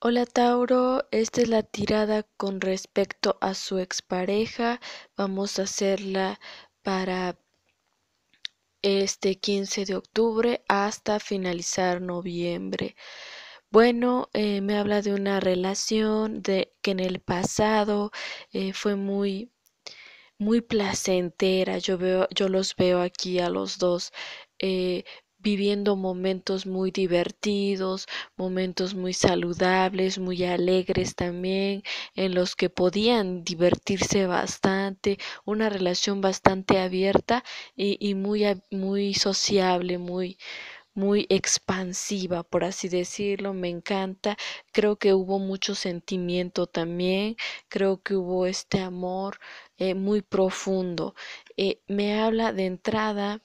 Hola Tauro, esta es la tirada con respecto a su expareja. Vamos a hacerla para este 15 de octubre hasta finalizar noviembre. Bueno, eh, me habla de una relación de que en el pasado eh, fue muy muy placentera. Yo veo, yo los veo aquí a los dos eh, viviendo momentos muy divertidos, momentos muy saludables, muy alegres también, en los que podían divertirse bastante, una relación bastante abierta y, muy, sociable, muy, muy expansiva, por así decirlo, me encanta. Creo que hubo mucho sentimiento también, creo que hubo este amor eh, muy profundo. Eh, me habla de entrada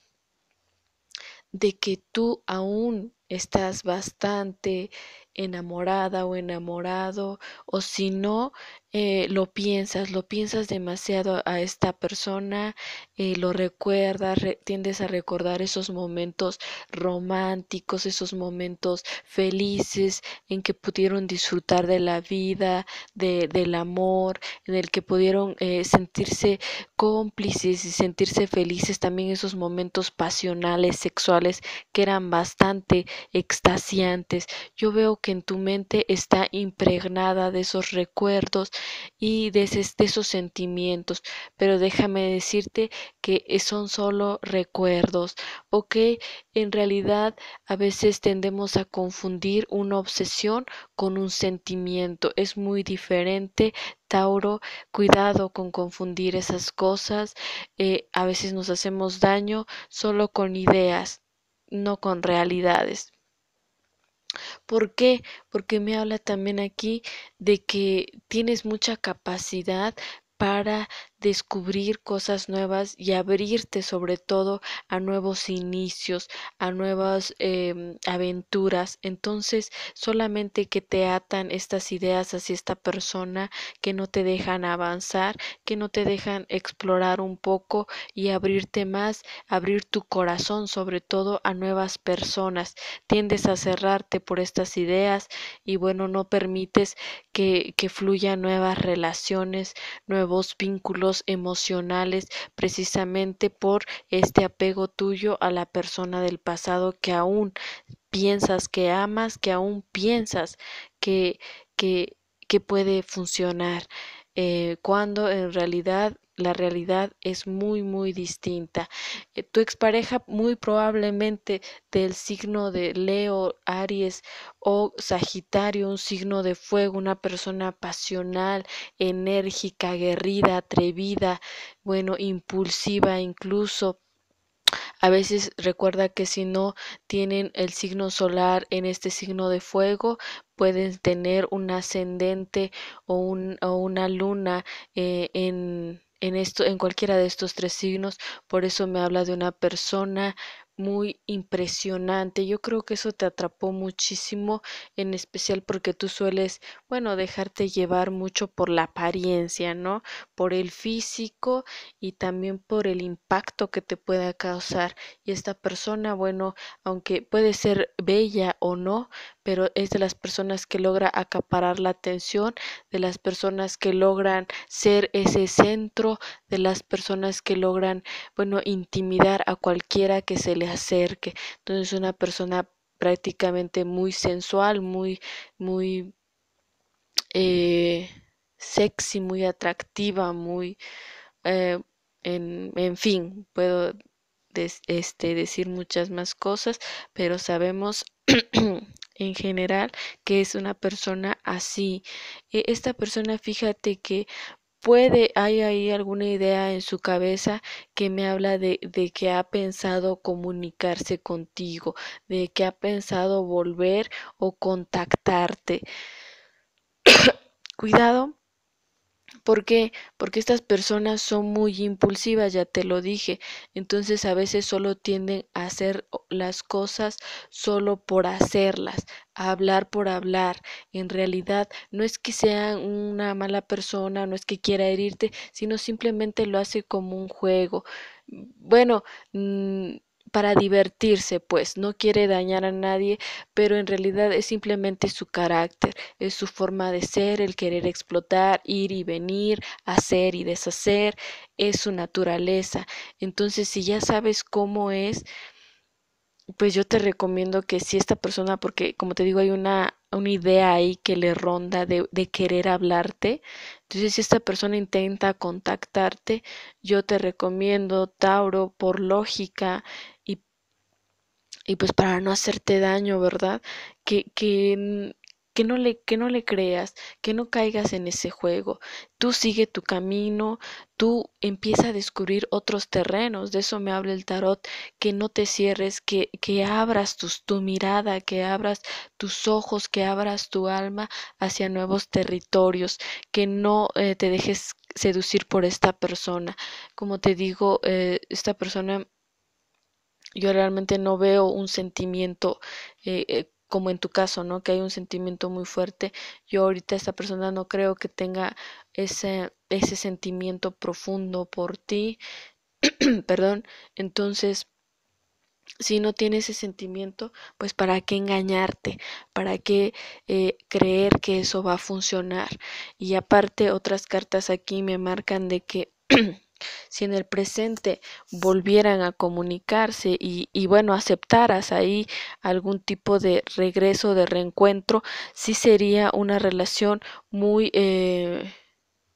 de que tú aún estás bastante enamorada o enamorado o si no eh, lo piensas, lo piensas demasiado a esta persona, eh, lo recuerdas, tiendes a recordar esos momentos románticos, esos momentos felices en que pudieron disfrutar de la vida, del amor, en el que pudieron eh, sentirse cómplices y sentirse felices, también esos momentos pasionales, sexuales, que eran bastante extasiantes. Yo veo que en tu mente está impregnada de esos recuerdos y de, esos, sentimientos. Pero déjame decirte que eh, son solo recuerdos, o que En realidad a veces tendemos a confundir una obsesión con un sentimiento. Es muy diferente Tauro, cuidado con confundir esas cosas. Eh, a veces nos hacemos daño solo con ideas, no con realidades. ¿Por qué? Porque me habla también aquí de que tienes mucha capacidad para descubrir cosas nuevas y abrirte sobre todo a nuevos inicios, a nuevas em, aventuras. Entonces, solamente que te atan estas ideas hacia esta persona que no te dejan avanzar, que no te dejan explorar un poco y abrirte más, abrir tu corazón sobre todo a nuevas personas. Tiendes a cerrarte por estas ideas y bueno, no permites que fluyan nuevas relaciones, nuevos vínculos emocionales precisamente por este apego tuyo a la persona del pasado que aún piensas que amas, que aún piensas que, que, puede funcionar, eh, cuando en realidad la realidad es muy, muy distinta. Eh, tu expareja muy probablemente del signo de Leo, Aries o Sagitario, un signo de fuego, una persona pasional, enérgica, aguerrida, atrevida, bueno, impulsiva incluso. A veces recuerda que si no tienen el signo solar en este signo de fuego, pueden tener un ascendente o, una luna eh, en en, esto, en cualquiera de estos tres signos, por eso me habla de una persona muy impresionante. Yo creo que eso te atrapó muchísimo, en especial porque tú sueles, bueno, dejarte llevar mucho por la apariencia, ¿no? Por el físico y también por el impacto que te pueda causar. Y esta persona, bueno, aunque puede ser bella o no, pero es de las personas que logra acaparar la atención, de las personas que logran ser ese centro, de las personas que logran, bueno, intimidar a cualquiera que se le acerque. Entonces una persona prácticamente muy sensual, muy, muy eh, sexy, muy atractiva, muy, eh, en, fin, puedo este, decir muchas más cosas, pero sabemos en general que es una persona así. E, esta persona, fíjate que puede hay ahí alguna idea en su cabeza que me habla de, que ha pensado comunicarse contigo, de que ha pensado volver o contactarte. Cuidado ¿Por qué? Porque estas personas son muy impulsivas, ya te lo dije. Entonces a veces solo tienden a hacer las cosas solo por hacerlas, a hablar por hablar. En realidad no es que sea una mala persona, no es que quiera herirte, sino simplemente lo hace como un juego. Bueno, mm, para divertirse, pues no quiere dañar a nadie, pero en realidad es simplemente su carácter, es su forma de ser, el querer explotar, ir y venir, hacer y deshacer, es su naturaleza. Entonces, si ya sabes cómo es, pues yo te recomiendo que si esta persona, porque como te digo, hay una, una idea ahí que le ronda de, de, querer hablarte, entonces si esta persona intenta contactarte, yo te recomiendo, Tauro, por lógica, y pues para no hacerte daño, ¿verdad? Que, que, que, no le, que no le creas, que no caigas en ese juego. Tú sigue tu camino, tú empieza a descubrir otros terrenos, de eso me habla el tarot, que no te cierres, que, que abras tus, tu mirada, que abras tus ojos, que abras tu alma hacia nuevos territorios, que no eh, te dejes seducir por esta persona. Como te digo, eh, esta persona yo realmente no veo un sentimiento eh, eh, como en tu caso, ¿no? Que hay un sentimiento muy fuerte. Yo ahorita esta persona no creo que tenga ese, ese sentimiento profundo por ti. Perdón. Entonces, si no tiene ese sentimiento, pues para qué engañarte, para qué eh, creer que eso va a funcionar. Y aparte, otras cartas aquí me marcan de que si en el presente volvieran a comunicarse y, bueno, aceptaras ahí algún tipo de regreso, de reencuentro, sí sería una relación muy eh,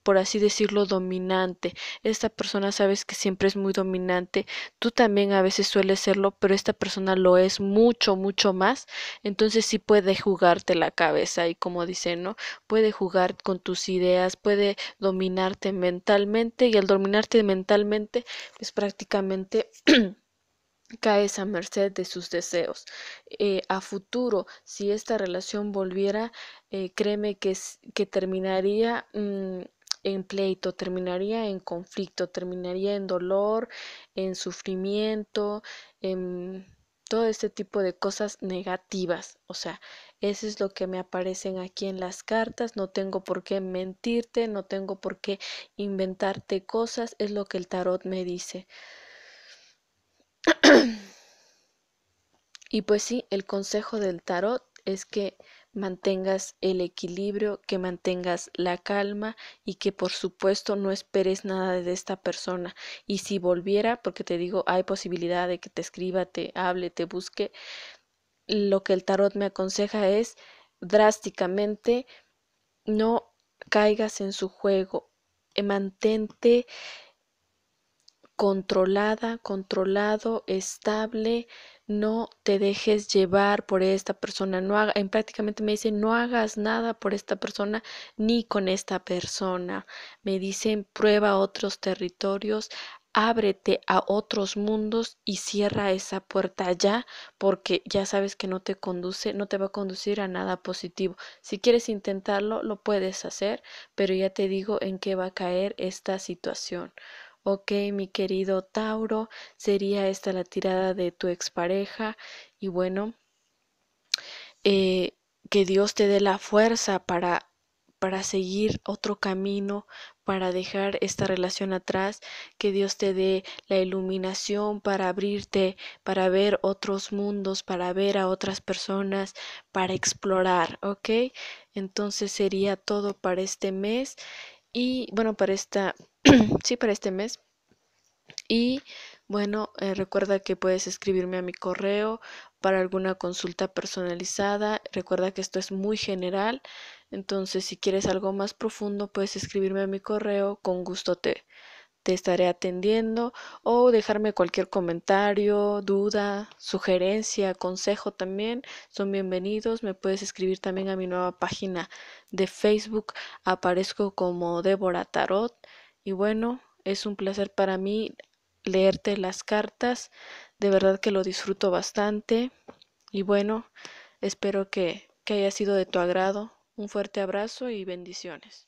por así decirlo, dominante. Esta persona sabes que siempre es muy dominante. Tú también a veces sueles serlo, pero esta persona lo es mucho, mucho más. Entonces sí puede jugarte la cabeza y como dicen, ¿no? Puede jugar con tus ideas, puede dominarte mentalmente y al dominarte mentalmente, pues prácticamente... caes a merced de sus deseos. Eh, a futuro, si esta relación volviera, eh, créeme que, que terminaría mm, en pleito, terminaría en conflicto, terminaría en dolor, en sufrimiento, en todo este tipo de cosas negativas. O sea, eso es lo que me aparecen aquí en las cartas. No tengo por qué mentirte, no tengo por qué inventarte cosas, es lo que el tarot me dice. y pues sí, el consejo del tarot es que mantengas el equilibrio, que mantengas la calma y que por supuesto no esperes nada de esta persona. Y si volviera, porque te digo, hay posibilidad de que te escriba, te hable, te busque, lo que el tarot me aconseja es drásticamente no caigas en su juego, eh, mantente controlada, controlado, estable, no te dejes llevar por esta persona, no en prácticamente me dicen, no hagas nada por esta persona ni con esta persona. Me dicen, prueba otros territorios, ábrete a otros mundos y cierra esa puerta ya, porque ya sabes que no te conduce, no te va a conducir a nada positivo. Si quieres intentarlo, lo puedes hacer, pero ya te digo en qué va a caer esta situación. Ok, mi querido Tauro, sería esta la tirada de tu expareja y bueno, eh, que Dios te dé la fuerza para, para seguir otro camino, para dejar esta relación atrás, que Dios te dé la iluminación para abrirte, para ver otros mundos, para ver a otras personas, para explorar, ¿ok? Entonces sería todo para este mes y bueno, para esta, sí, para este mes. Y bueno, eh, recuerda que puedes escribirme a mi correo para alguna consulta personalizada. Recuerda que esto es muy general. Entonces, si quieres algo más profundo, puedes escribirme a mi correo. Con gusto te, te estaré atendiendo o dejarme cualquier comentario, duda, sugerencia, consejo también son bienvenidos. Me puedes escribir también a mi nueva página de Facebook. Aparezco como Débora Tarot y bueno, es un placer para mí leerte las cartas. De verdad que lo disfruto bastante y bueno, espero que, que haya sido de tu agrado. Un fuerte abrazo y bendiciones.